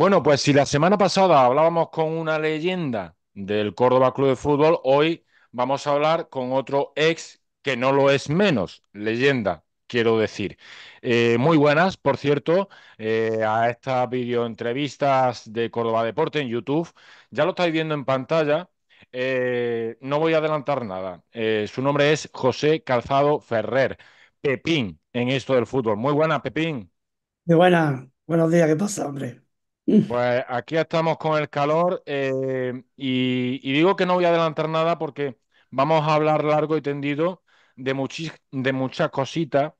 Bueno, pues si la semana pasada hablábamos con una leyenda del Córdoba Club de Fútbol, hoy vamos a hablar con otro ex que no lo es menos, leyenda, quiero decir. Eh, muy buenas, por cierto, eh, a estas videoentrevistas de Córdoba Deporte en YouTube. Ya lo estáis viendo en pantalla. Eh, no voy a adelantar nada. su nombre es José Calzado Ferrer, Pepín, en esto del fútbol. Muy buena, Pepín. Muy buenas. Buenos días, ¿qué pasa, hombre? Pues aquí estamos con el calor eh, y, digo que no voy a adelantar nada porque vamos a hablar largo y tendido de, de muchas cositas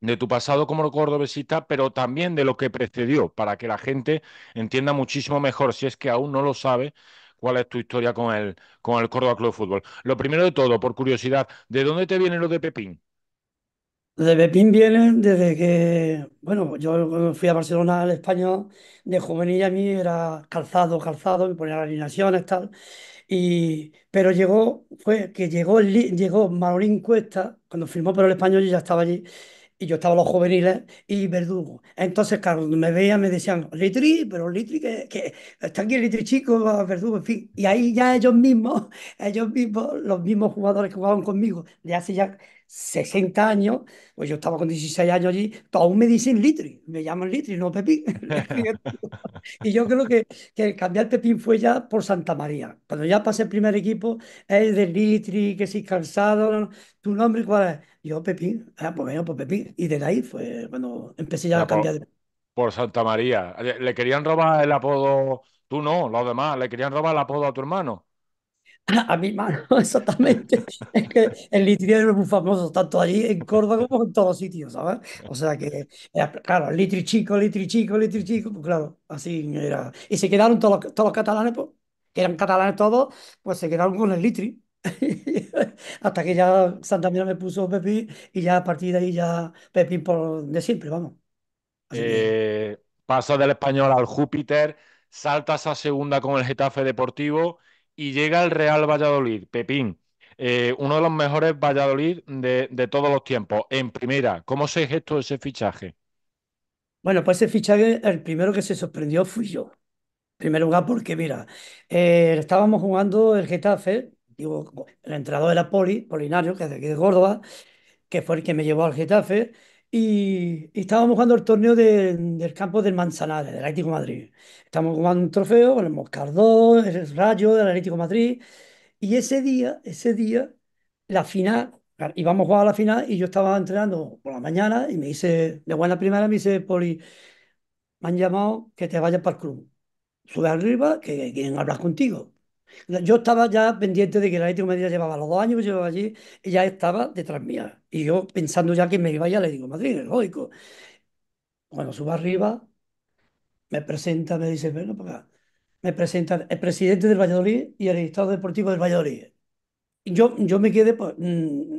de tu pasado como cordobesista, pero también de lo que precedió, para que la gente entienda muchísimo mejor, si es que aún no lo sabe, cuál es tu historia con el, con el Córdoba Club de Fútbol. Lo primero de todo, por curiosidad, ¿de dónde te viene lo de Pepín? De Pepín viene desde que, bueno, yo fui a Barcelona al español, de juvenil a mí era calzado, calzado, me ponía alineaciones, tal. Y, pero llegó, fue que llegó, llegó Cuesta, cuando firmó por el español yo ya estaba allí, y yo estaba los juveniles y verdugo. Entonces, claro, cuando me veían me decían, Litri, pero Litri, que, que aquí Litri chico, verdugo, en fin. Y ahí ya ellos mismos, ellos mismos, los mismos jugadores que jugaban conmigo de hace ya 60 años, pues yo estaba con 16 años allí, aún me dicen Litri, me llaman Litri, no Pepín. y yo creo que, que cambiar Pepín fue ya por Santa María. Cuando ya pasé el primer equipo, es de Litri, que si cansado, tu nombre cuál es yo, Pepín, ah, pues venía pues Pepín. Y desde ahí fue cuando empecé ya a cambiar de... Por Santa María. Le, querían robar el apodo, tú no, los demás, le querían robar el apodo a tu hermano. A, mi hermano, exactamente. es que el litriero es muy famoso, tanto allí en Córdoba como en todos los sitios, ¿sabes? O sea que, claro, Litri chico, Litri chico, Litri chico, pues claro, así era. Y se quedaron todos los, todos los catalanes, pues, que eran catalanes todos, pues se quedaron con el Litri. Hasta que ya Mira me puso Pepín y ya a partir de ahí ya Pepín por de siempre, vamos. Eh, pasa del español al Júpiter, saltas a segunda con el Getafe Deportivo y llega el Real Valladolid, Pepín, eh, uno de los mejores Valladolid de, de todos los tiempos. En primera, ¿cómo se gestó ese fichaje? Bueno, pues ese fichaje, el primero que se sorprendió fui yo. En primer lugar, porque mira, eh, estábamos jugando el Getafe el entrenador era Poli, Polinario, que es de aquí de Córdoba, que fue el que me llevó al Getafe, y, estábamos jugando el torneo del campo del Manzanares, del Atlético de Madrid. Estábamos jugando un trofeo con el Moscardón el Rayo del Atlético de Madrid, y ese día, ese día, la final, íbamos a jugar a la final, y yo estaba entrenando por la mañana, y me dice, de buena primera, me dice Poli, me han llamado que te vayas para el club. Sube arriba, que quieren hablar contigo. Yo estaba ya pendiente de que el Atlético de Madrid llevaba los dos años que llevaba allí y ya estaba detrás mía. Y yo pensando ya que me iba, ya le digo, Madrid, es lógico. Cuando subo arriba, me presenta, me dice, bueno, para pues, me presenta el presidente del Valladolid y el estado deportivo del Valladolid. Y yo, yo me quedé, pues, mm,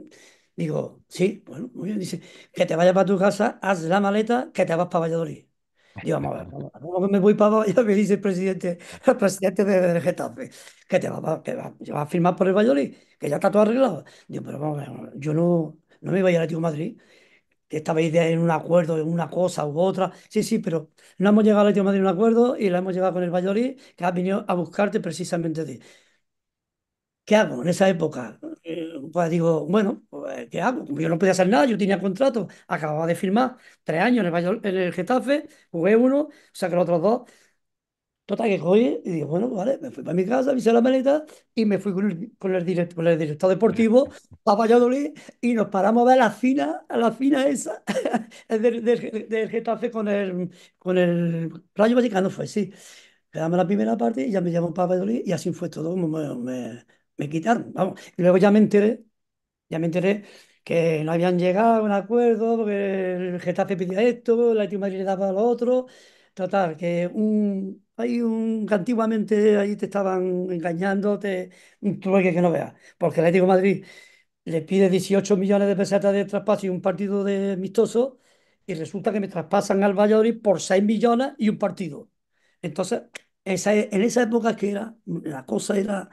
digo, sí, bueno, muy bien, dice, que te vayas para tu casa, haz la maleta, que te vas para Valladolid. Digo, vamos a ver, me voy para allá me dice el presidente, el presidente del Getafe, que te va, a firmar por el Valladolid, que ya está todo arreglado. Digo, pero vamos a ver, yo no, no me iba a ir a Tío Madrid, que estabais en un acuerdo, en una cosa u otra. Sí, sí, pero no hemos llegado a Tío Madrid en un acuerdo y la hemos llegado con el Valladolid, que ha venido a buscarte precisamente a ti. ¿Qué hago en esa época? pues digo, bueno, pues, ¿qué hago? yo no podía hacer nada, yo tenía contrato, acababa de firmar tres años en el, Getafe, jugué uno, saqué los otros dos. Total, que cogí y digo, bueno, vale, me fui para mi casa, me hice la maleta y me fui con el, con con el director deportivo a Valladolid y nos paramos a ver la fina, a la fina esa del, del- Getafe con el, con el Rayo Vallecano, fue sí. Quedamos en la primera parte y ya me llamó para Valladolid y así fue todo. me- me quitaron, vamos. Y luego ya me enteré, ya me enteré que no habían llegado a un acuerdo, porque el Getafe pedía esto, el Atlético le daba lo otro. Total, que un, hay un que antiguamente ahí te estaban engañando, te, un trueque que no veas, porque el Atlético Madrid le pide 18 millones de pesetas de traspaso y un partido de amistoso, y resulta que me traspasan al Valladolid por 6 millones y un partido. Entonces, esa, e, en esa época que era, la cosa era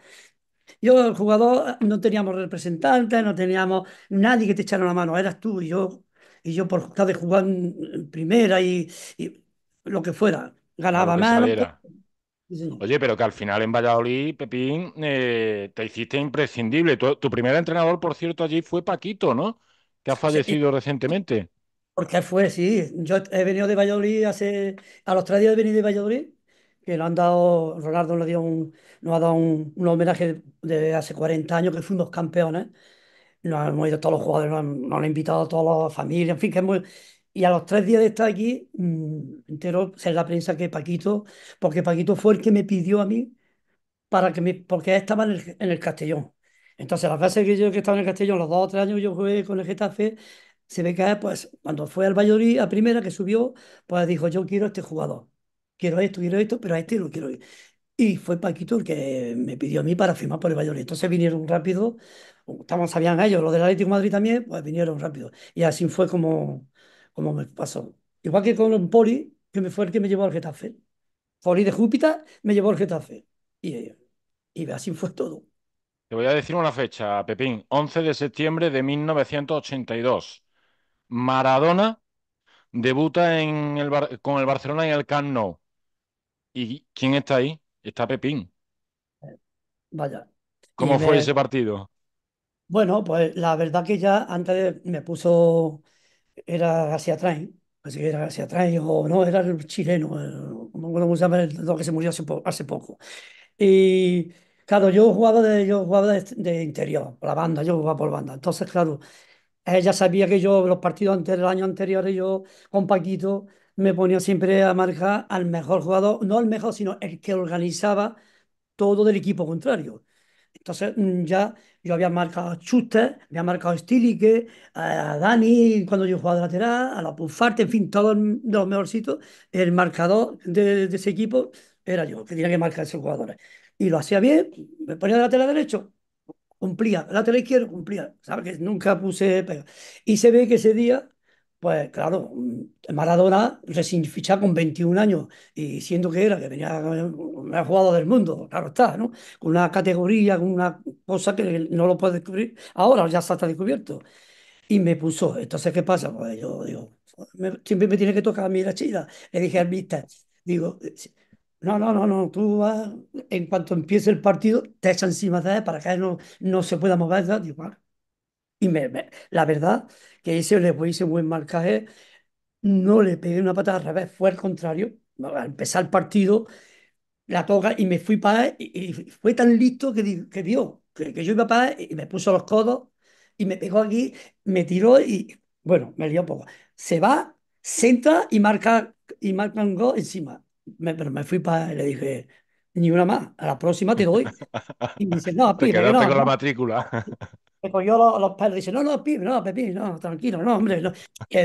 yo, el jugador, no teníamos representante no teníamos nadie que te echara la mano, eras tú y yo. Y yo por estar de jugar en primera y, lo que fuera, ganaba más. Oye, pero que al final en Valladolid, Pepín, eh, te hiciste imprescindible. Tu, primer entrenador, por cierto, allí fue Paquito, ¿no? Que ha fallecido recientemente. Porque fue, sí. Yo he venido de Valladolid hace. A los tres días he venido de Valladolid que lo han dado, Ronaldo le dio un, nos ha dado un, un homenaje de, hace 40 años que fuimos campeones. Nos han ido todos los jugadores, nos han, invitado a toda las familia en fin, que Y a los tres días de estar aquí, mm, entero, sé la prensa que Paquito, porque Paquito fue el que me pidió a mí, para que me, porque estaba en el, en el Castellón. Entonces, las veces que yo que estaba en el Castellón, los dos o tres años yo jugué con el Getafe, se ve que pues, cuando fue al Valladolid a primera que subió, pues dijo, yo quiero a este jugador quiero esto, quiero esto, pero a este lo quiero. ir. Y fue Paquito el que me pidió a mí para firmar por el Valladolid. Entonces vinieron rápido, estamos sabían ellos, los del Atlético de Madrid también, pues vinieron rápido. Y así fue como, como me pasó. Igual que con Poli, que me fue el que me llevó al Getafe. Poli de Júpiter me llevó al Getafe. Y, y así fue todo. Te voy a decir una fecha, Pepín. 11 de septiembre de 1982. Maradona debuta con el Barcelona en el Camp Nou. ¿Y quién está ahí? Está Pepín. Vaya. ¿Cómo fue ese partido? bueno, pues la verdad que ya antes me puso, era García Train, así era García Train o no, era el chileno, que se murió hace, poco. Y claro, yo jugaba de, yo jugaba de, interior, por la banda, yo jugaba por banda. Entonces, claro, ella sabía que yo, los partidos del año anterior yo con Paquito me ponía siempre a marcar al mejor jugador, no al mejor, sino el que organizaba todo del equipo contrario. Entonces mm, ya yo había marcado a Schuster, había marcado a Stilike, a Dani cuando yo jugaba de lateral, a la Pufarte, en fin, todos los mejorcitos. El marcador de, ese equipo era yo, que tenía que marcar a esos jugadores. Y lo hacía bien, me ponía de lateral derecho, cumplía, lateral izquierdo cumplía, ¿sabes? Que nunca puse pega. Y se ve que ese día pues claro, Maradona recién ficha con 21 años y siendo que era, que venía ha jugado del mundo, claro está, ¿no? Con una categoría, con una cosa que no lo puede descubrir ahora, ya está descubierto. Y me puso, entonces, ¿qué pasa? Pues yo digo, siempre me tiene que tocar a mí la chida. Le dije al mister, digo, no, no, no, no, tú vas, en cuanto empiece el partido, te echa encima de él para que no, no se pueda mover. Digo, bueno, y me, la verdad que ese le hice un buen marcaje, no le pegué una patada al revés, fue al contrario. Al empezar el partido, la toca y me fui para y, fue tan listo que, que dio, que, yo iba para y me puso los codos y me pegó aquí, me tiró y bueno, me lió poco. Se va, centra y marca, y marca un gol encima. pero me fui para y le dije, ni una más, a la próxima te doy. Y me dice, no, Te la matrícula. Me cogió los, padres y dice, no, no, Pipi, no, Pepi, no, tranquilo, no, hombre, no.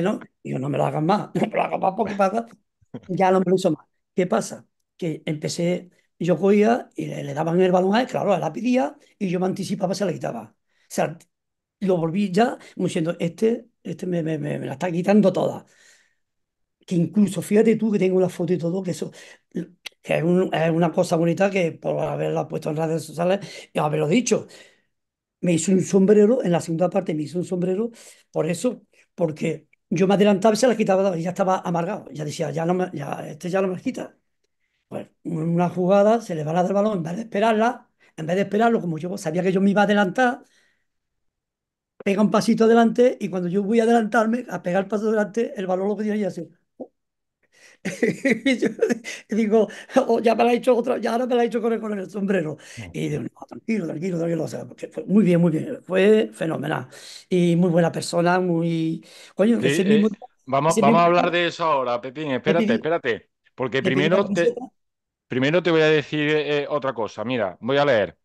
no. Y yo, no me lo hagas más, no me lo más porque Ya no me lo hizo más. ¿Qué pasa? Que empecé, yo cogía y le, daban el balón a él, claro, él la pedía y yo me anticipaba, se la quitaba. O sea, lo volví ya, como diciendo, este, este me, me, me, la está quitando toda que incluso, fíjate tú que tengo una foto y todo, que eso que es, es, una cosa bonita que por haberla puesto en redes sociales y haberlo dicho, me hizo un sombrero, en la segunda parte me hizo un sombrero, por eso, porque yo me adelantaba y se la quitaba, y ya estaba amargado, ya decía, ya no ya, este ya no me quita. Bueno, pues, una jugada, se le va a dar el balón, en vez de esperarla, en vez de esperarlo, como yo sabía que yo me iba a adelantar, pega un pasito adelante y cuando yo voy a adelantarme, a pegar el paso adelante, el balón lo que tiene que hacer digo, oh, ya me la ha hecho otra, ya ahora me la he hecho con el, sombrero. Y digo, tranquilo, tranquilo, tranquilo. muy bien, muy bien. Fue fenomenal. Y muy buena persona, muy. Coño, eh, vamos, vamos a hablar de eso ahora, Pepín. Espérate, espérate. Porque primero primero te voy a decir eh, eh, otra cosa. Mira, voy a leer.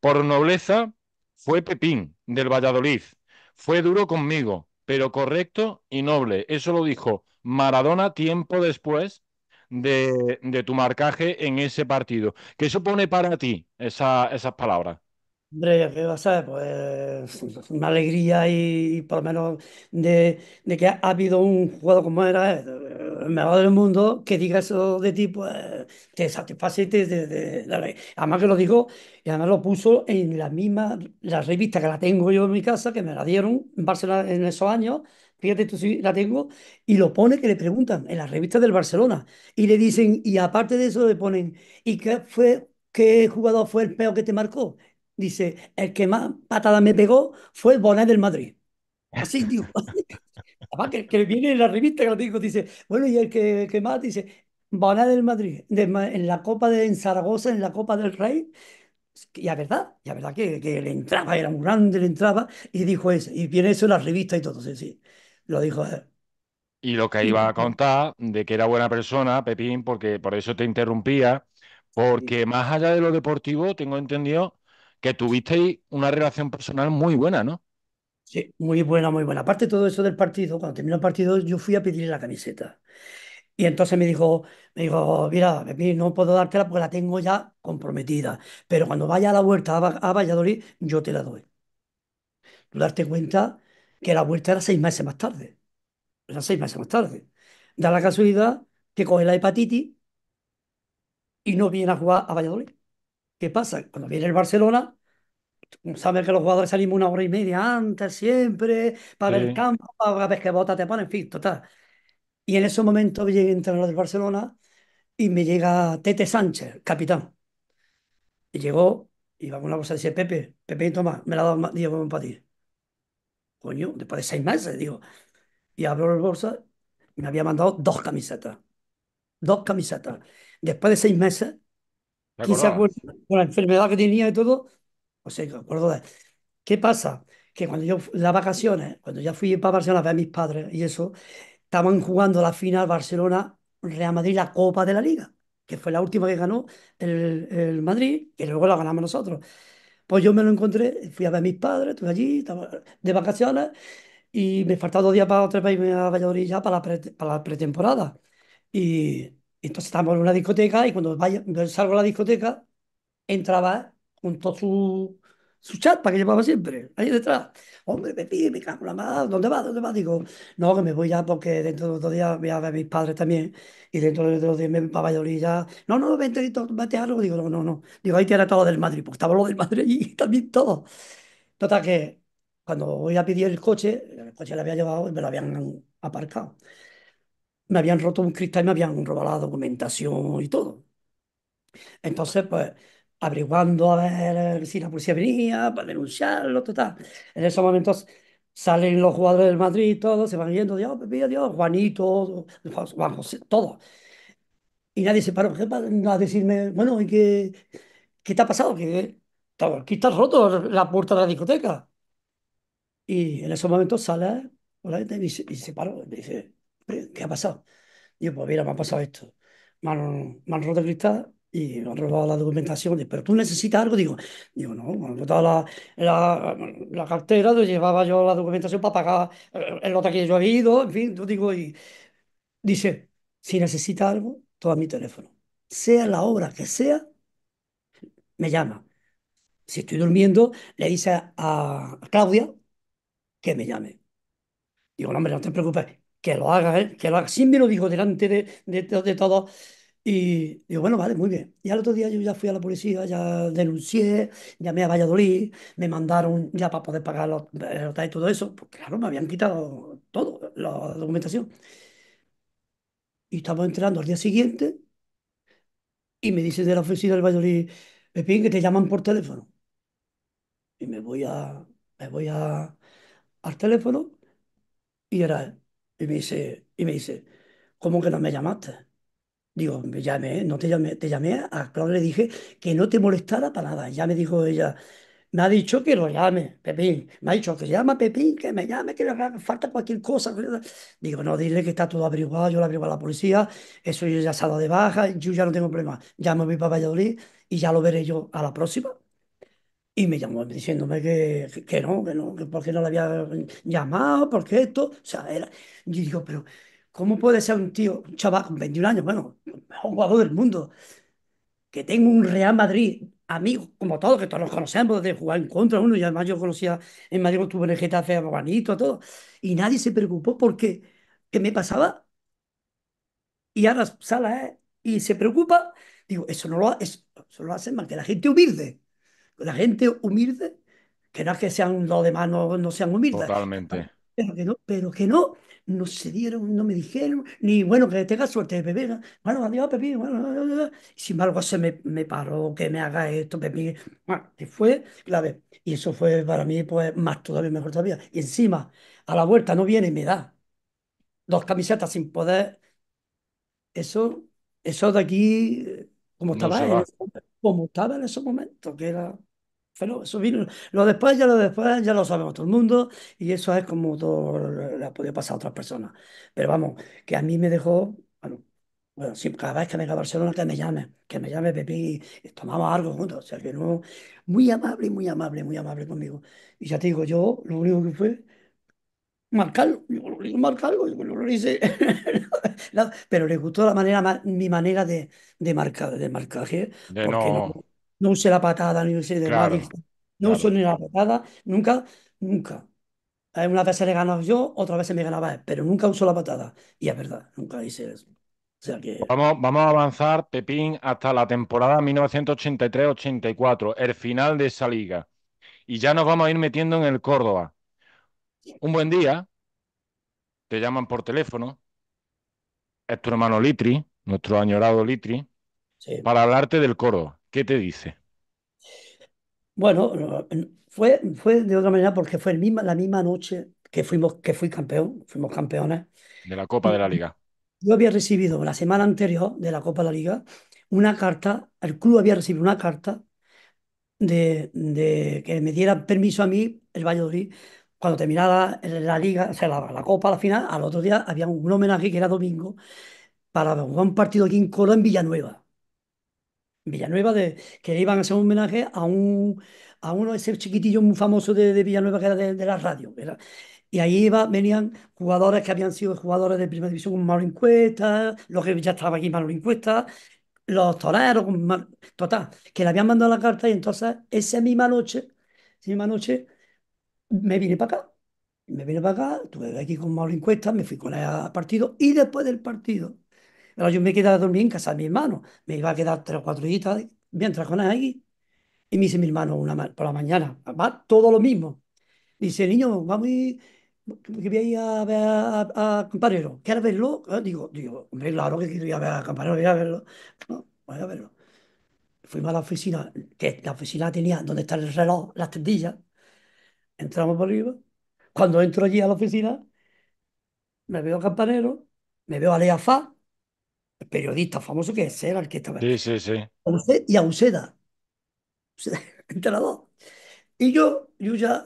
Por nobleza fue Pepín del Valladolid. Fue duro conmigo, pero correcto y noble. Eso lo dijo Maradona tiempo después de, tu marcaje en ese partido. ¿Qué supone para ti esas palabras? Hombre, ¿qué va a ser? Pues una alegría y, por lo menos de, que ha habido un jugador como era eh, el mejor del mundo que diga eso de ti, pues te satisface te, te, Además que lo digo, y además lo puso en la misma, la revista que la tengo yo en mi casa, que me la dieron en Barcelona en esos años, fíjate, esto sí la tengo, y lo pone que le preguntan en la revista del Barcelona. Y le dicen, y aparte de eso le ponen, ¿y qué, fue, qué jugador fue el peor que te marcó? Dice, el que más patada me pegó fue el Bonet del Madrid. Así, digo. Además, que, viene en la revista que lo digo, dice, bueno, y el que, más, dice, Bonet del Madrid, en la Copa de Zaragoza, en la Copa del Rey, y la verdad, y verdad que, que, le entraba, era un grande, le entraba, y dijo eso, y viene eso en la revista y todo, sí, sí lo dijo él. Y lo que iba a contar de que era buena persona, Pepín, porque por eso te interrumpía, porque más allá de lo deportivo, tengo entendido que tuvisteis una relación personal muy buena, ¿no? Sí, muy buena, muy buena. Aparte de todo eso del partido, cuando terminó el partido, yo fui a pedirle la camiseta. Y entonces me dijo, me dijo, mira, no puedo dártela porque la tengo ya comprometida. Pero cuando vaya a la vuelta a, Valladolid, yo te la doy. Tú darte cuenta que la vuelta era seis meses más tarde. Era seis meses más tarde. Da la casualidad que coge la hepatitis y no viene a jugar a Valladolid. ¿Qué pasa? Cuando viene el Barcelona, sabes que los jugadores salimos una hora y media antes siempre, para ver el campo, para ver qué bota te ponen, en fin, total. Y en ese momento llega el entrenador del Barcelona y me llega Tete Sánchez, capitán. Y llegó, y vamos una cosa, dice Pepe, Pepe y Tomás, me la ha dado, para ti coño, después de seis meses, digo. Y abro el y me había mandado dos camisetas. Dos camisetas. Después de seis meses, la enfermedad que tenía y todo. O sea, acuerdo de. ¿Qué pasa? Que cuando yo, las vacaciones, cuando ya fui para Barcelona a ver a mis padres y eso, estaban jugando la final Barcelona-Real Madrid, la Copa de la Liga, que fue la última que ganó el, el Madrid, que luego la ganamos nosotros. Pues yo me lo encontré, fui a ver a mis padres, estuve allí, estaba de vacaciones, y me faltaba dos días para otro país, irme a Valladolid ya para la, para la pretemporada. Y entonces estábamos en una discoteca, y cuando salgo a la discoteca, entraba junto a su su chapa que llevaba siempre, ahí detrás. Hombre, me pide, me cago ¿dónde vas? ¿Dónde vas? Digo, no, que me voy ya porque dentro de dos días voy a ver a mis padres también y dentro de dos días me voy para Valladolid ya. No, no, vente, vete algo. Digo, no, no, no. Digo, ahí tiene todo del Madrid, porque estaba lo del Madrid y también todo. Total que cuando voy a pedir el coche, el coche lo había llevado y me lo habían aparcado. Me habían roto un cristal y me habían robado la documentación y todo. Entonces, pues averiguando a ver si la policía venía para denunciarlo, total. En esos momentos salen los jugadores del Madrid, todos se van yendo, Dios, Dios Juanito, Juan José, todos. Y nadie se paró a decirme, bueno, ¿y qué, qué te ha pasado? Que aquí está roto la puerta de la discoteca. Y en esos momentos sale la gente y se, paró, y dice, ¿qué ha pasado? yo, pues mira, me ha pasado esto. mal me han roto el cristal y han robado la documentación, pero tú necesitas algo, digo, digo, no, me han la, la, la cartera, llevaba yo la documentación para pagar eh, el otro que yo había ido, en fin, yo digo, y dice, si necesita algo, toma mi teléfono, sea la hora que sea, me llama. Si estoy durmiendo, le dice a Claudia que me llame. Digo, no, hombre, no te preocupes, que lo haga, ¿eh? que lo haga. Sí me lo dijo delante de, de, de todos y digo, bueno, vale, muy bien. Y al otro día yo ya fui a la policía, ya denuncié, llamé a Valladolid, me mandaron ya para poder pagar los, y todo eso, porque claro, me habían quitado todo, la documentación. Y estamos entrando al día siguiente y me dice de la oficina del Valladolid, Pepín, que te llaman por teléfono. Y me voy a, me voy a, al teléfono y era él. Y me dice, y me dice, ¿cómo que no me llamaste? Digo, me llamé, no te llamé, te llamé, a Claudia le dije que no te molestara para nada. Ya me dijo ella, me ha dicho que lo llame, Pepín. Me ha dicho que llama Pepín, que me llame, que le haga falta cualquier cosa. Digo, no, dile que está todo averiguado, yo lo averiguo a la policía, eso yo ya salgo de baja, yo ya no tengo problema. Ya me voy para Valladolid y ya lo veré yo a la próxima. Y me llamó diciéndome que, que, no, que no, que por qué no le había llamado, porque esto. O sea, era. Yo digo, pero ¿Cómo puede ser un tío, un chaval con 21 años, bueno, el mejor jugador del mundo, que tenga un Real Madrid, amigo, como todos, que todos los conocemos, de jugar en contra uno, y además yo conocía en Madrid, tuve en el Getafe a todo, y nadie se preocupó porque, ¿qué me pasaba? Y ahora Sala ¿eh? y se preocupa, digo, eso no lo, eso, lo hace mal, que la gente humilde, la gente humilde, que no es que sean los demás no, no sean humildes. Totalmente. Pero que no, pero que no, no se dieron, no me dijeron, ni bueno, que tenga suerte de bueno, adiós Pepín, bueno, sin embargo se me, paró, que me haga esto Pepín, bueno, que fue clave, y eso fue para mí pues más todavía, mejor todavía, y encima, a la vuelta no viene y me da dos camisetas sin poder, eso, eso de aquí, eh, como estaba, como estaba en ese momento, que era... Pero eso vino, lo después ya lo después ya lo sabemos todo el mundo y eso es como todo le ha podido pasar a otras personas. Pero vamos, que a mí me dejó, bueno, bueno cada vez que venga a Barcelona que me llame, que me llame Pepi, tomamos algo juntos, o sea que no, muy amable, muy amable, muy amable conmigo. Y ya te digo, yo lo único que fue marcarlo, yo lo único marcarlo, yo lo hice, pero le gustó la manera, mi manera de, marcar, de marcaje, porque no no usé la patada, ni usé de claro, no usé ni la patada, nunca, nunca. Eh, una vez se le ganó yo, otra vez se me ganaba él, pero nunca usó la patada. Y es verdad, nunca hice eso. vamos, a avanzar, Pepín, hasta la temporada 1983-84, el final de esa liga. Y ya nos vamos a ir metiendo en el Córdoba. Un buen día, te llaman por teléfono, es tu hermano Litri, nuestro añorado Litri, para hablarte del Córdoba. ¿Qué te dice? Bueno, fue, fue de otra manera porque fue la misma noche que fuimos, que fui campeón, fuimos campeones. De la Copa de la Liga. Yo había recibido la semana anterior de la Copa de la Liga una carta, el club había recibido una carta de, que me diera permiso a mí, el Valladolid, cuando terminara la liga, o sea, la, copa, la final, al otro día había un homenaje que era domingo para jugar un partido aquí en Colón, en Villanueva. Villanueva, de, que iban a hacer un homenaje a un a uno de esos chiquitillos muy famosos de, Villanueva que era de, la radio. y ahí iba, venían jugadores que habían sido jugadores de primera división con Mauro Incuesta, los que ya estaban aquí Mauro Encuesta los toreros, total, que le habían mandado la carta y entonces esa misma noche, esa misma noche, me vine para acá. Me vine para acá, estuve aquí con Mauro Encuesta me fui con él al partido y después del partido pero yo me quedaba a dormir en casa de mi hermano. Me iba a quedar tres o cuatro días mientras con ahí. Y me dice mi hermano una por la mañana, va todo lo mismo. Dice, niño, vamos a ir, que voy a ver a, a Campanero. ¿Quieres verlo? Ah, digo, digo, hombre, claro que quiero ver a Campanero, voy a verlo. voy a verlo. Fuimos a la oficina, que la oficina tenía donde está el reloj, las tendillas. Entramos por arriba. Cuando entro allí a la oficina, me veo a Campanero, me veo a Leafá, periodista famoso que es era el que Sí, sí, sí. y Auseda. entre las dos. Y yo, yo ya.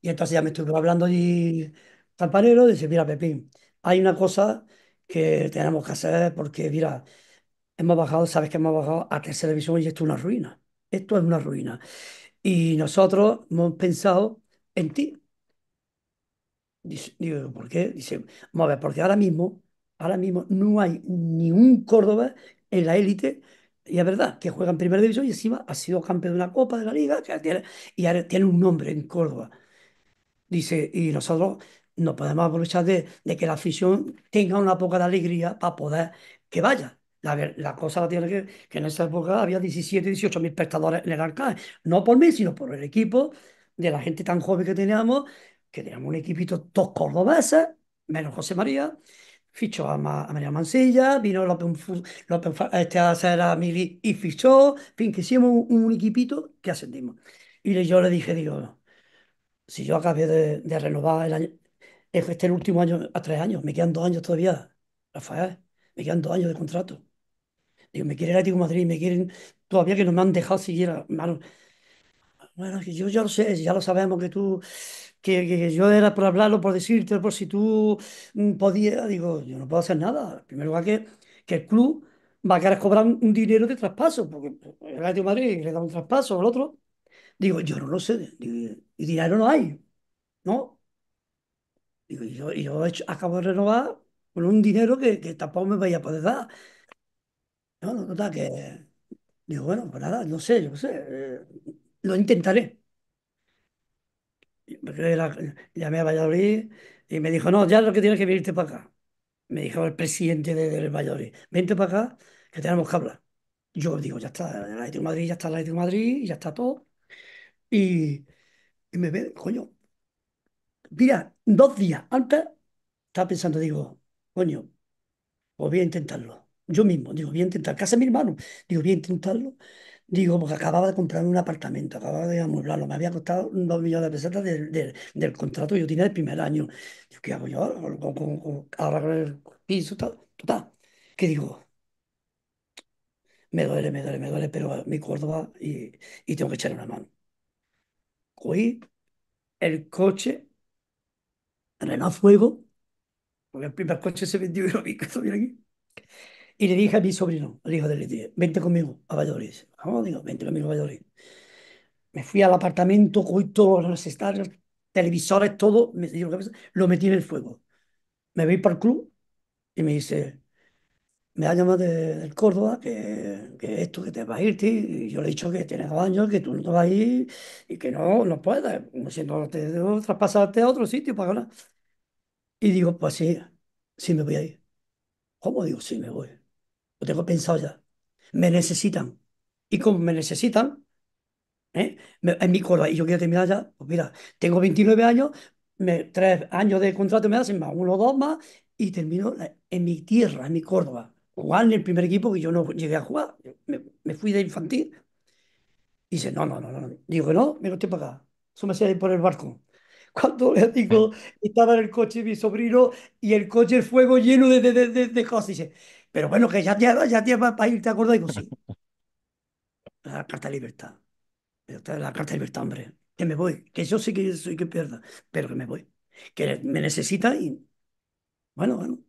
Y entonces ya me estuve hablando allí Campanero, dice, mira, Pepín, hay una cosa que tenemos que hacer porque, mira, hemos bajado, sabes que hemos bajado a tercera división y esto es una ruina. Esto es una ruina. Y nosotros hemos pensado en ti. digo, ¿por qué? Dice, vamos a ver, porque ahora mismo Ahora mismo no hay ni un Córdoba en la élite, y es verdad, que juega en primera división y encima ha sido campeón de una Copa de la Liga que tiene, y ahora tiene un nombre en Córdoba. Dice, y nosotros no podemos aprovechar de, que la afición tenga una poca de alegría para poder que vaya. La, la cosa la tiene que, que en esa época había 17, 18 mil espectadores en el alcalde, no por mí, sino por el equipo de la gente tan joven que teníamos, que teníamos un equipito todos cordobeses, menos José María, fichó a, María Mansilla, vino López, este, a hacer a Mili y fichó, en fin, que hicimos un, equipito que ascendimos. Y yo le dije, digo, si yo acabé de, renovar el este el último año, a tres años, me quedan dos años todavía, Rafael, me quedan dos años de contrato. Digo, me quieren el Atlético Madrid, me quieren todavía que no me han dejado siquiera hermano. Bueno, yo ya lo sé, ya lo sabemos que tú que, yo era por hablarlo, por decirte, por si tú mm, podías, digo, yo no puedo hacer nada. primero que, que el club va a querer cobrar un, dinero de traspaso, porque el eh, Atlético Madrid le da un traspaso al otro. Digo, yo no lo sé, y dinero no hay, ¿no? Digo, yo, acabo de renovar con un dinero que, tampoco me vaya a poder dar. No, no, no, que... Digo, bueno, pues nada, no sé, yo no sé, eh, lo intentaré llamé a Valladolid y me dijo, no, ya lo que tienes que venirte para acá. Me dijo el presidente de, Valladolid, vente para acá, que tenemos que hablar. Yo digo, ya está, el Atlético de Madrid, ya está el Atlético de Madrid, ya está todo. Y, y me ve, coño, mira, dos días antes estaba pensando, digo, coño, pues voy a intentarlo. Yo mismo, digo, voy a intentar, casa mi hermano, digo, voy a intentarlo. Digo, porque acababa de comprar un apartamento, acababa de amueblarlo, me había costado dos millones de pesetas del, contrato que yo tenía el primer año. Digo, ¿qué hago yo? ahora con el piso, total. ¿Qué digo? Me duele, me duele, me duele, pero mi Córdoba y, y tengo que echar una mano. Cogí el coche Renault Fuego, porque el primer coche se vendió y lo vi que aquí. Y le dije a mi sobrino, al hijo de Leti, vente conmigo a Valladolid. ¿Cómo ah, digo, vente conmigo a Valladolid. Me fui al apartamento, todos los estadios, televisores, todo, me lo metí en el fuego. Me voy para el club y me dice, me ha llamado del Córdoba que, que, esto que te vas a irte, y yo le he dicho que tienes dos años, que tú no te vas a ir y que no, no puedes, si no te debo traspasarte a otro sitio para ganar. Y digo, pues sí, sí me voy a ir. ¿Cómo digo, sí me voy? Lo tengo pensado ya. Me necesitan. Y como me necesitan, ¿eh? en mi Córdoba y yo quiero terminar ya, pues mira, tengo 29 años, tres años de contrato me hacen más, uno o dos más, y termino en mi tierra, en mi Córdoba. igual en el primer equipo que yo no llegué a jugar. Me, fui de infantil. Y dice, no, no, no, no. Digo, no, me lo estoy para Eso me sale por el barco cuando le digo, estaba en el coche mi sobrino y el coche fuego lleno de, de, de, cosas. dice, pero bueno, que ya ya ya para irte a Córdoba Digo, sí. La carta de libertad. la carta de libertad, hombre. Que me voy. Que yo sé que soy que pierda. Pero que me voy. Que me necesita y. Bueno, bueno.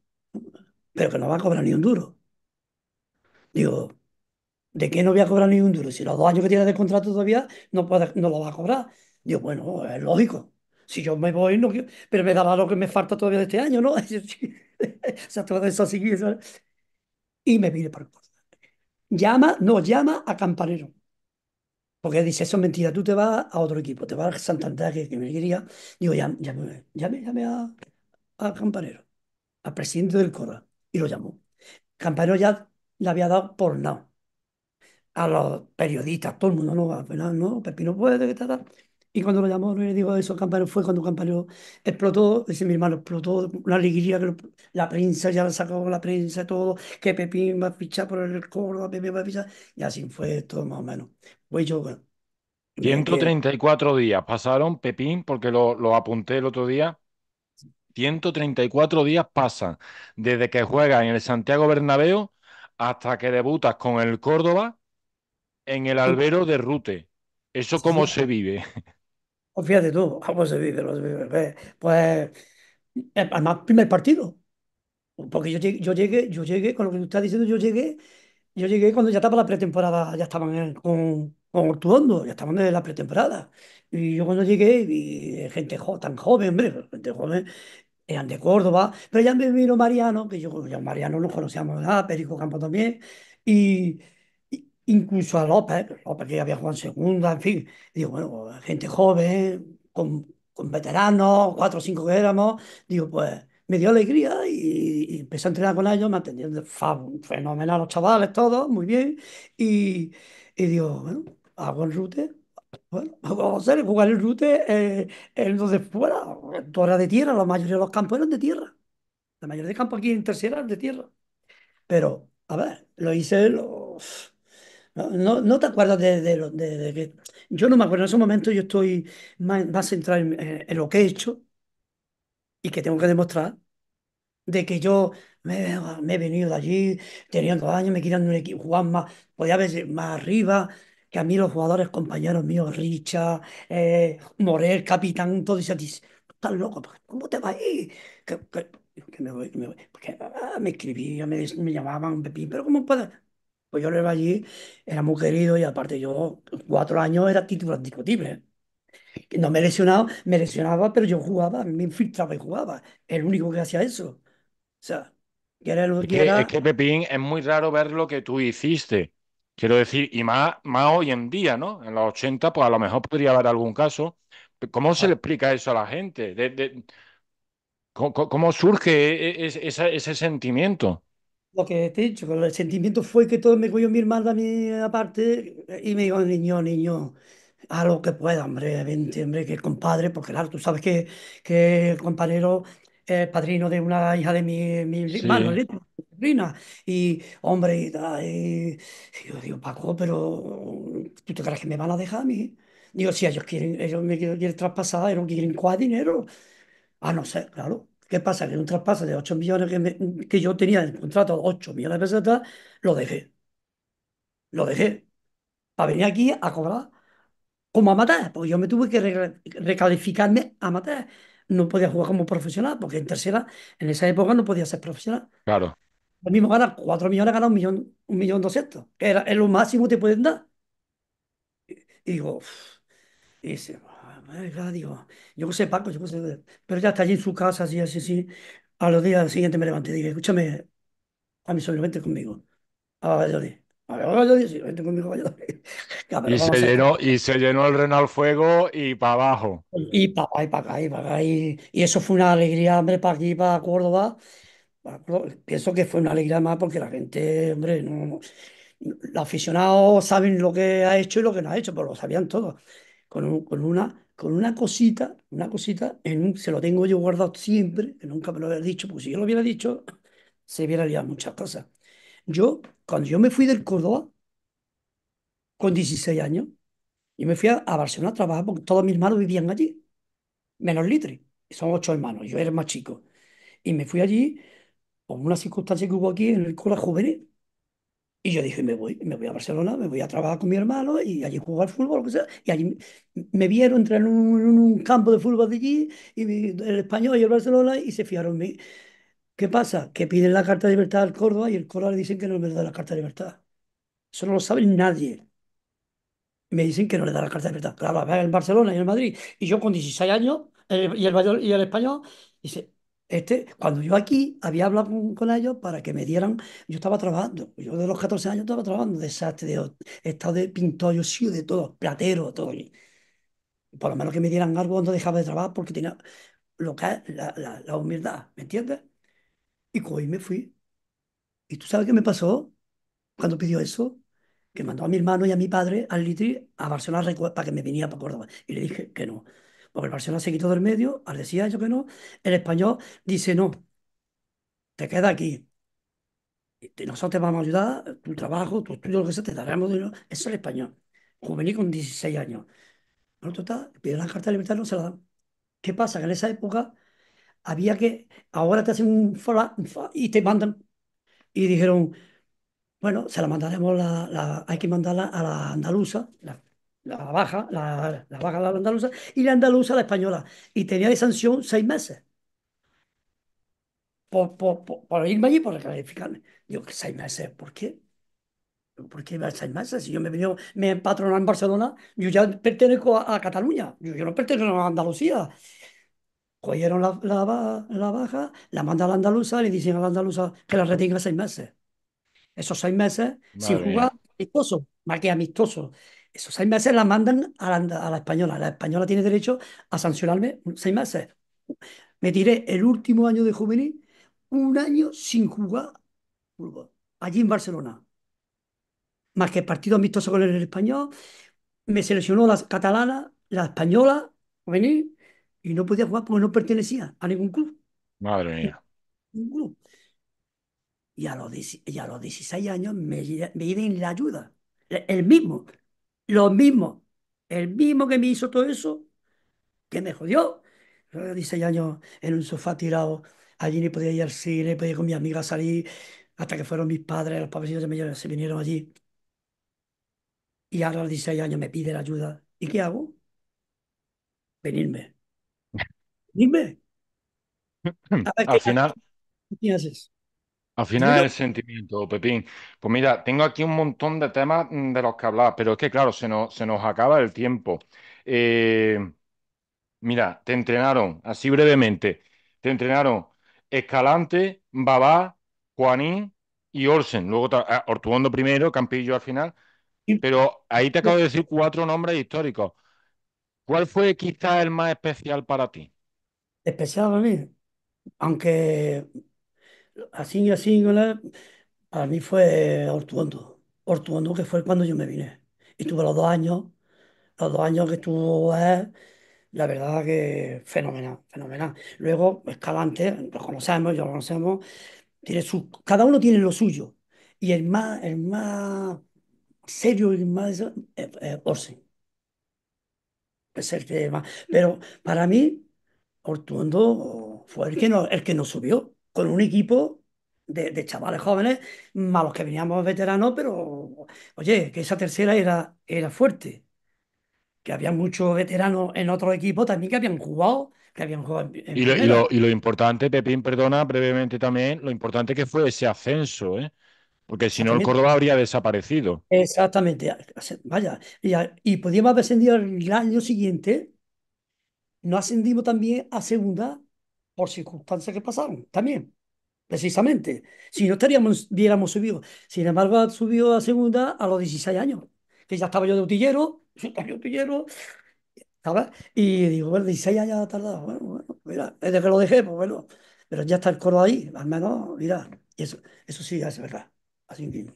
Pero que no va a cobrar ni un duro. Digo, ¿de qué no voy a cobrar ni un duro? Si los dos años que tienes de contrato todavía no, puede no lo va a cobrar. Digo, bueno, es lógico. Si yo me voy, no pero me dará lo que me falta todavía de este año, ¿no? o sea, todo eso así y me pide por puerta. Llama, no, llama a campanero. Porque dice, eso es mentira, tú te vas a otro equipo, te vas a Santander, que, me quería. Digo, llame, llame, a, Campanero, al presidente del Cora, y lo llamó. Campanero ya le había dado por nada. A los periodistas, todo el mundo, no, no, Pepino puede, que tal, y cuando lo llamó, no le digo eso, fue cuando Campanero explotó, dice mi hermano, explotó, una alegría, que la prensa, ya la sacó la prensa, todo, que Pepín va a fichar por el Córdoba, Pepín va a fichar, y así fue todo más o menos. Voy yo, 134 días pasaron, Pepín, porque lo, apunté el otro día, 134 días pasan desde que juegas en el Santiago Bernabéu hasta que debutas con el Córdoba en el albero de Rute. ¿Eso cómo se vive? Pues fíjate tú, Pues, eh, además, primer partido. Porque yo llegué, yo llegué, yo llegué, con lo que tú estás diciendo, yo llegué, yo llegué cuando ya estaba la pretemporada, ya estaban con, con Ortuondo, ya estaban en la pretemporada. Y yo cuando llegué vi gente tan joven, hombre, gente joven, eran de Córdoba, pero ya me vino Mariano, que yo, con Mariano no conocíamos nada, Perico Campo también, y incluso a López, López que ya había jugado en segunda, en fin, digo, bueno, gente joven, con, veteranos, cuatro o cinco que éramos, digo, pues me dio alegría y, empecé a entrenar con ellos, me atendieron de fenomenal los chavales, todos, muy bien, y, y digo, bueno, hago el rute, bueno, vamos a jugar el rute eh, en donde fuera, toda de tierra, la mayoría de los campos eran de tierra, la mayoría de campos aquí en tercera eran de tierra, pero, a ver, lo hice los no, no, te acuerdas de, de, de- que... Yo no me acuerdo, en ese momento yo estoy más, más centrado en, lo que he hecho y que tengo que demostrar, de que yo me, he venido de allí, teniendo dos años, me querían en un equipo, jugar más, podía haber más arriba, que a mí los jugadores compañeros míos, Richa, eh, Morel, capitán, todos dicen, "Dice, estás loco, ¿cómo te vas a ir? Que, me voy, me voy. Ah, me escribían, me, llamaban, pero ¿cómo puedes? Pues yo lo iba allí, era muy querido y aparte yo, cuatro años era título indiscutible. No me lesionaba, me lesionaba, pero yo jugaba, me infiltraba y jugaba. El único que hacía eso. O sea, que era es que, Es que Pepín es muy raro ver lo que tú hiciste. Quiero decir, y más, más hoy en día, ¿no? En los 80, pues a lo mejor podría haber algún caso. ¿Cómo se le explica eso a la gente? ¿cómo, surge e, e, ese sentimiento? Lo que te he dicho, el sentimiento fue que todo me cogió mi hermana a mí aparte y me digo, niño, niño, haz lo que pueda, hombre, vente, hombre, que compadre, porque claro, tú sabes que, que el compañero es padrino de una hija de mi, mi hermano, Y, hombre, y, yo digo, Paco, pero ¿tú te crees que me van a dejar a mí? Digo, si ellos quieren, ellos me quieren traspasar, ellos quieren cuál dinero. Ah, no ser, claro. ¿Qué pasa? Que en un traspaso de 8 millones que, yo tenía en el contrato, 8 millones de pesetas, lo dejé. Lo dejé. Para venir aquí a cobrar como amateur, porque yo me tuve que recalificarme a amateur. No podía jugar como profesional, porque en tercera, en esa época no podía ser profesional. Claro. Lo mismo ganar 4 millones, ganar un millón, un millón que era, es lo máximo que te pueden dar. Y, digo, y se, digo, yo no sé, Paco, yo sé. Pero ya está allí en su casa, así, así, así. A los días siguientes me levanté y dije, escúchame, a mi sobrino, vente conmigo. A Valladolid. vente conmigo y, se llenó, y se llenó el Renal Fuego y para abajo. Y para acá, y para acá, y Y, eso fue una alegría, hombre, para aquí, para Córdoba. Pienso que fue una alegría más porque la gente, hombre, los aficionados saben lo que ha hecho y lo que no ha hecho, pero lo sabían todos. Con, con una con una cosita, una cosita, se lo tengo yo guardado siempre, que nunca me lo había dicho, porque si yo lo hubiera dicho, se hubiera liado muchas cosas. Yo, cuando yo me fui del Córdoba, con 16 años, yo me fui a, Barcelona a trabajar porque todos mis hermanos vivían allí, menos y son ocho hermanos, yo era el más chico. Y me fui allí por una circunstancia que hubo aquí en el escuela Juvenil. Y yo dije, me voy, me voy a Barcelona, me voy a trabajar con mi hermano y allí jugar fútbol, Y allí me vieron entrar en un, campo de fútbol de allí, y el español y el Barcelona, y se fijaron en mí. ¿Qué pasa? Que piden la carta de libertad al Córdoba y el Córdoba le dicen que no me da la carta de libertad. Eso no lo sabe nadie. Me dicen que no le da la carta de libertad. Claro, en Barcelona y en Madrid. Y yo con 16 años, y, el, y el español, dice, este, cuando yo aquí había hablado con, ellos para que me dieran, yo estaba trabajando, yo de los 14 años estaba trabajando desastre, de, he estado de pintor, yo sí, de todo, platero, todo. por lo menos que me dieran algo no dejaba de trabajar porque tenía lo que la, humildad, ¿me entiendes? Y hoy me fui. ¿Y tú sabes qué me pasó cuando pidió eso? Que mandó a mi hermano y a mi padre al Litri a Barcelona para que me viniera para Córdoba. Y le dije que no, porque el Barcelona se quitó del medio, al decía yo que no, el español dice no, te queda aquí. Nosotros te vamos a ayudar, tu trabajo, tu estudio, lo que sea, te daremos dinero. Eso es el español. Juvenil con 16 años. Bueno, total, pide la carta de libertad no se la dan. ¿Qué pasa? Que en esa época había que. Ahora te hacen un fla, y te mandan. Y dijeron, bueno, se la mandaremos, la, hay que mandarla a la andaluza, la la baja, la, la baja la andaluza, y la andaluza la española. Y tenía de sanción seis meses. Por, por, por, irme allí, por yo Digo, seis meses, ¿por qué? ¿Por qué seis meses? Si yo me he me en Barcelona, yo ya pertenezco a, Cataluña, yo, yo, no pertenezco a Andalucía. Cogieron la, la, la baja, la manda a la andaluza, le dicen a la andaluza que la retenga seis meses. Esos seis meses, sin jugar, amistoso, más que amistoso esos seis meses la mandan a la, española. La española tiene derecho a sancionarme seis meses. Me tiré el último año de juvenil, un año sin jugar allí en Barcelona. Más que partido amistoso con el español, me seleccionó la catalana, la española, juvenil, y no podía jugar porque no pertenecía a ningún club. Madre mía. Ningún club. Y a los, a 16 años me, me la ayuda. El mismo, los mismos. El mismo que me hizo todo eso, que me jodió. Yo 16 años en un sofá tirado. Allí ni podía ir al cine, podía con mi amiga salir. Hasta que fueron mis padres, los papás se, se vinieron allí. Y ahora a los 16 años me la ayuda. ¿Y qué hago? Venirme. Venirme. A al final. ¿Qué haces? Al final del el sentimiento, Pepín. Pues mira, tengo aquí un montón de temas mm, de los que hablar, pero es que claro, se nos, se nos acaba el tiempo. Eh, mira, te entrenaron, así brevemente, te entrenaron Escalante, Babá, Juanín y Orsen. Luego ah, Ortuondo primero, Campillo al final. Pero ahí te acabo de decir cuatro nombres históricos. ¿Cuál fue quizás el más especial para ti? especial para mí, aunque así y así, para mí fue Ortuondo. Ortuondo que fue cuando yo me vine. Y tuve los dos años, los dos años que estuvo eh, la verdad que fenomenal, fenomenal. Luego, Escalante, lo conocemos, yo lo conocemos, tiene su, cada uno tiene lo suyo. Y el más, el más serio, y más eh, eh Es el que más. Pero para mí, Ortuondo fue el que no, el que no subió con un equipo de, chavales jóvenes, más los que veníamos veteranos, pero oye, que esa tercera era, era fuerte. Que había muchos veteranos en otro equipo también que habían jugado. Que habían jugado y, lo, importante, Pepín, perdona brevemente también, lo importante que fue ese ascenso, ¿eh? porque si no el Córdoba habría desaparecido. Exactamente, vaya. Y, y podíamos haber ascendido el año siguiente, no ascendimos también a segunda por circunstancias que pasaron, también, precisamente. Si no estaríamos, hubiéramos subido. Sin embargo, ha subido a segunda a los 16 años, que ya estaba yo de utillero, y digo, bueno, 16 años ha tardado, bueno, mira, desde que lo dejé, pues bueno, pero ya está el coro ahí, al menos, mira, y eso, eso sí es verdad.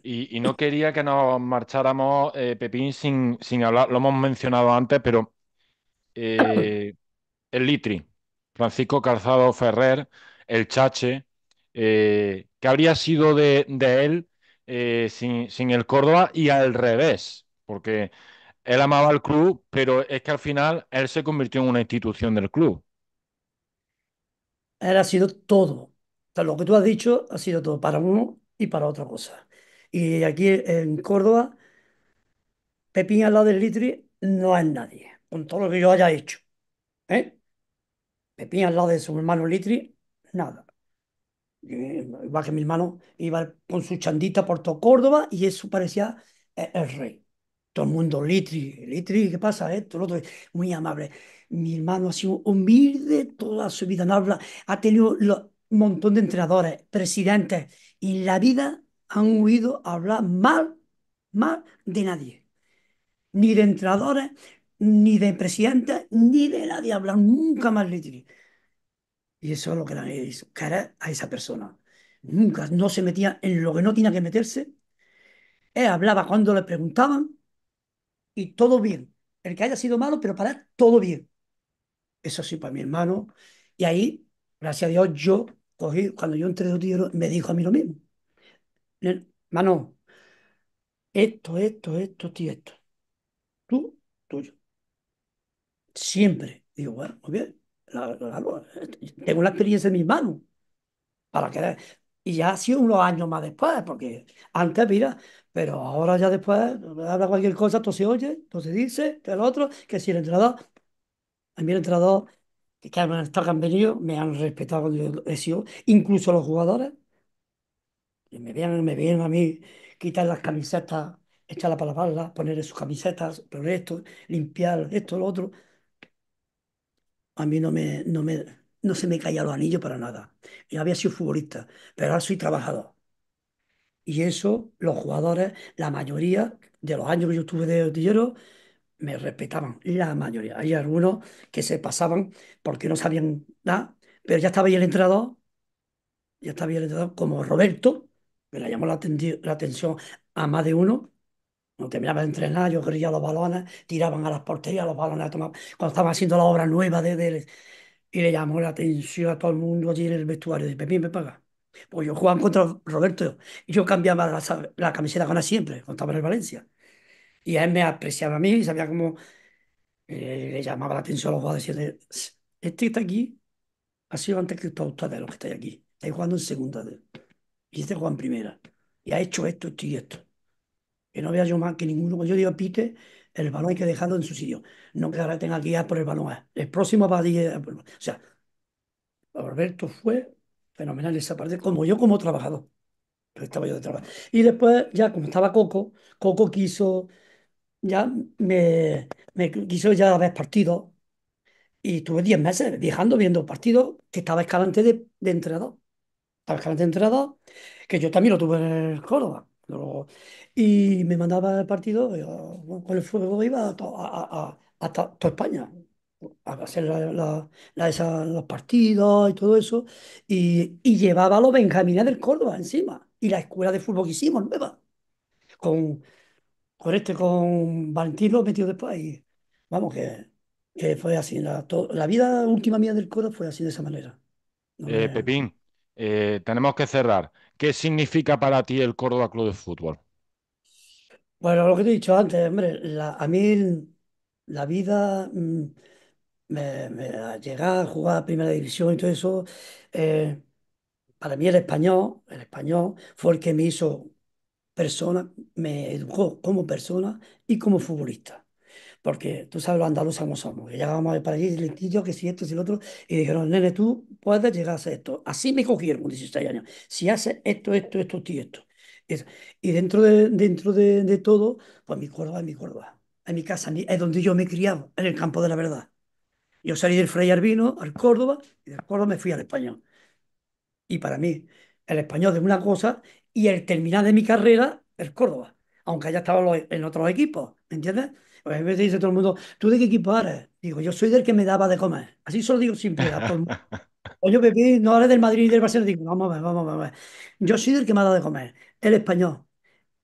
y, no quería que nos marcháramos, eh, Pepín, sin, sin hablar, lo hemos mencionado antes, pero eh, el litri. Francisco Calzado Ferrer, el Chache, eh, que habría sido de, él eh, sin, el Córdoba y al revés, porque él amaba al club, pero es que al final él se convirtió en una institución del club. Él ha sido todo. lo que tú has dicho ha sido todo para uno y para otra cosa. Y aquí en Córdoba, Pepín al lado del Litri no hay nadie, con todo lo que yo haya hecho. ¿Eh? Pepín al lado de su hermano Litri, nada. Eh, igual que mi hermano iba con su chandita por todo Córdoba y eso parecía eh, el, rey. Todo el mundo, Litri, Litri, ¿qué pasa? esto Todo el muy amable. Mi hermano ha sido humilde toda su vida, no habla, ha tenido un montón de entrenadores, presidentes, y en la vida han oído hablar mal, mal de nadie. Ni de entrenadores, ni de presidente, ni de nadie hablar nunca más diré Y eso es lo que era hizo cara a esa persona. Nunca, no se metía en lo que no tenía que meterse. Él hablaba cuando le preguntaban y todo bien. El que haya sido malo, pero para él, todo bien. Eso sí, para mi hermano. Y ahí, gracias a Dios, yo cogí, cuando yo entré de me dijo a mí lo mismo. Mano, esto, esto, esto, tío, esto. Tú, tuyo. Siempre. Digo, bueno, muy bien. tengo la experiencia en mis manos. Para y ya ha sido unos años más después, porque antes, mira, pero ahora ya después, habla cualquier cosa, todo se oye, todo se dice, que el otro, que si el entrenador, a mí el entrenador, que, que han venido, me han respetado incluso los jugadores, me vienen, a mí quitar las camisetas, echarlas para lavarlas, poner sus camisetas, pero esto, limpiar esto, lo otro a mí no me, no me, no se me caía los anillos para nada. Yo había sido futbolista, pero ahora soy trabajador. Y eso, los jugadores, la mayoría de los años que yo estuve de artilleros, me respetaban, la mayoría. Hay algunos que se pasaban porque no sabían nada, pero ya estaba ahí el entrenador, ya estaba ahí el como Roberto, me la llamó la atención a más de uno, no terminaba de entrenar, yo quería los balones, tiraban a las porterías, los balones Cuando estaban haciendo la obra nueva de, de, y le llamó la atención a todo el mundo allí en el vestuario. de Pepín, me paga. Pues yo jugaba contra Roberto y yo cambiaba la, camiseta con él siempre, cuando estaba en el Valencia. Y él me apreciaba a mí y sabía cómo eh, le llamaba la atención a los jugadores. Este que está aquí ha sido antes que todos ustedes los que estáis aquí. Estáis jugando en segunda. Y este juega en primera. Y ha hecho esto, esto y esto que no vea yo más que ninguno. Cuando yo digo pite, el balón hay que dejarlo en su sitio. No que ahora tenga que ir por el balón ah, El próximo va a ir, O sea, Alberto fue fenomenal esa parte, como yo como trabajador. Pero estaba yo de trabajo. Y después, ya como estaba Coco, Coco quiso, ya me, quiso ya ver partido. Y tuve 10 meses viajando, viendo partidos que estaba escalante de, de entrenador. Estaba escalante de entrenador, que yo también lo tuve en Córdoba y me mandaba el partido, ah, con el fuego iba a, hasta toda España, a hacer los partidos y todo eso, y, llevaba a los Benjamines del Córdoba encima, y la escuela de fútbol que hicimos nueva, con, con este, con Valentino metido después, y vamos, que, fue así, la, vida última mía del Córdoba fue así de esa manera. Eh, Pepín, eh, tenemos que cerrar. ¿Qué significa para ti el Córdoba Club de Fútbol? Bueno, lo que te he dicho antes, hombre, a mí la vida, mm, me, llegar a jugar a primera división y todo eso, eh, para mí el español, el español fue el que me hizo persona, me educó como persona y como futbolista porque tú sabes los andaluzas como somos, que llegábamos para allí lentillo, que si esto, si el otro, y dijeron, nene, tú puedes llegar a hacer esto. Así me cogieron con 16 años. Si haces esto, esto, esto, esto y esto. Y dentro de, dentro de, todo, pues mi Córdoba es mi Córdoba. Es mi casa, es donde yo me he criado, en el campo de la verdad. Yo salí del Frey Arbino al Córdoba y del Córdoba me fui al español. Y para mí, el español es una cosa y el terminar de mi carrera, el Córdoba. Aunque haya estado en otros equipos, ¿Me ¿entiendes? Pues a veces dice todo el mundo, ¿tú de qué equipo eres? Digo, yo soy del que me daba de comer. Así solo digo siempre. o yo, pide, no eres del Madrid ni del Barcelona. Digo, vamos a ver, vamos a ver. Yo soy del que me ha dado de comer. El español,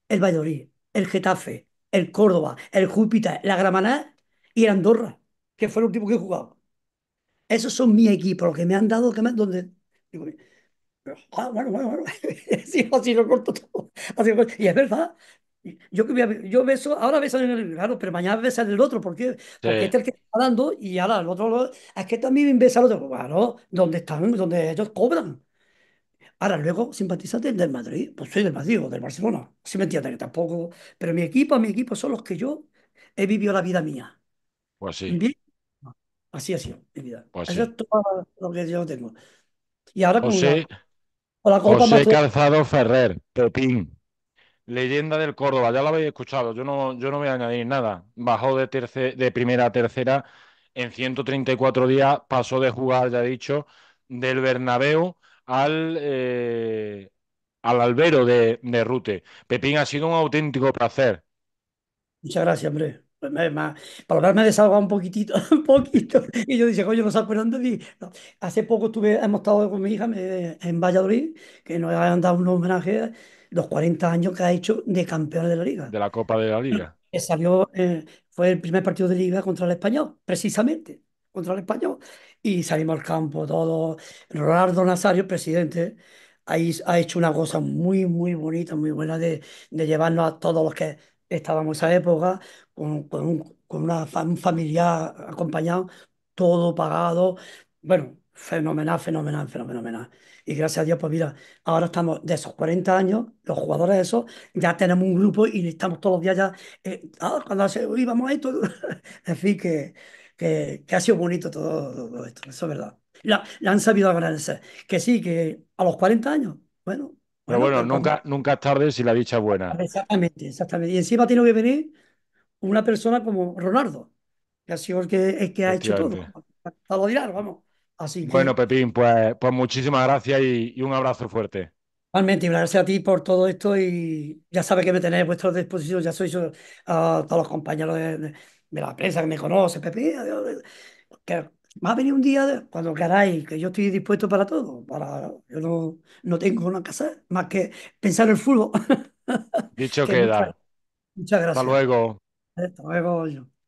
el Valladolid, el Getafe, el Córdoba, el Júpiter, la Gramaná y el Andorra, que fue el último que he jugado. Esos son mi equipo, los que me han dado, de comer. donde... Digo, ah, bueno, bueno, bueno. así, lo corto todo. Y es verdad, yo, yo beso, ahora beso en el claro, pero mañana beso en el otro, porque, este es el que está dando y ahora el otro, es que también besa al otro, bueno, donde están, donde ellos cobran. Ahora, luego, simpatizantes del Madrid, pues soy del Madrid o del Barcelona, si me entienden que tampoco, pero mi equipo, mi equipo son los que yo he vivido la vida mía. Pues sí. así ha sido mi vida. Pues Eso es todo lo que yo tengo. Y ahora pues, con, José, José Calzado Ferrer, Pepín. Leyenda del Córdoba, ya la habéis escuchado, yo no, yo no voy a añadir nada. Bajó de, de primera a tercera en 134 días, pasó de jugar, ya he dicho, del Bernabéu al, eh, al albero de, Rute. Pepín, ha sido un auténtico placer. Muchas gracias, hombre. Para hablarme de salga un poquitito, un poquito. Y yo dije, coño, no se acuerdan de Hace poco estuve, hemos estado con mi hija en Valladolid, que nos han dado unos homenaje los 40 años que ha hecho de campeón de la liga. De la Copa de la Liga. salió, eh, fue el primer partido de liga contra el español, precisamente, contra el español. Y salimos al campo todos. Ronaldo Nazario, presidente, ahí ha hecho una cosa muy, muy bonita, muy buena de, de llevarnos a todos los que estábamos en esa época con, con, una, un familiar acompañado, todo pagado. Bueno, fenomenal, fenomenal, fenomenal. Y gracias a Dios, pues mira, ahora estamos de esos 40 años, los jugadores esos, ya tenemos un grupo y estamos todos los días ya, eh, ah, cuando íbamos vamos a esto. en fin, que, que, ha sido bonito todo, esto, eso es verdad. La, han sabido agradecer. Que sí, que a los 40 años, bueno. Pero bueno, pues nunca, nunca es tarde si la dicha es buena. Exactamente, exactamente. Y encima tiene que venir una persona como Ronaldo, que ha sido el que, que ha hecho todo. a lo vamos. Bueno, Pepín, pues, pues muchísimas gracias y, un abrazo fuerte. Igualmente, gracias a ti por todo esto y ya sabes que me tenéis a vuestra disposición, ya soy ah, todos los compañeros de, la prensa que me conocen, Pepín, que va a venir un día cuando queráis, que yo estoy dispuesto para todo, para, yo no, no tengo una casa más que pensar en el fútbol. Dicho que queda. Muchas, muchas gracias. Hasta luego. Hasta luego. Yo.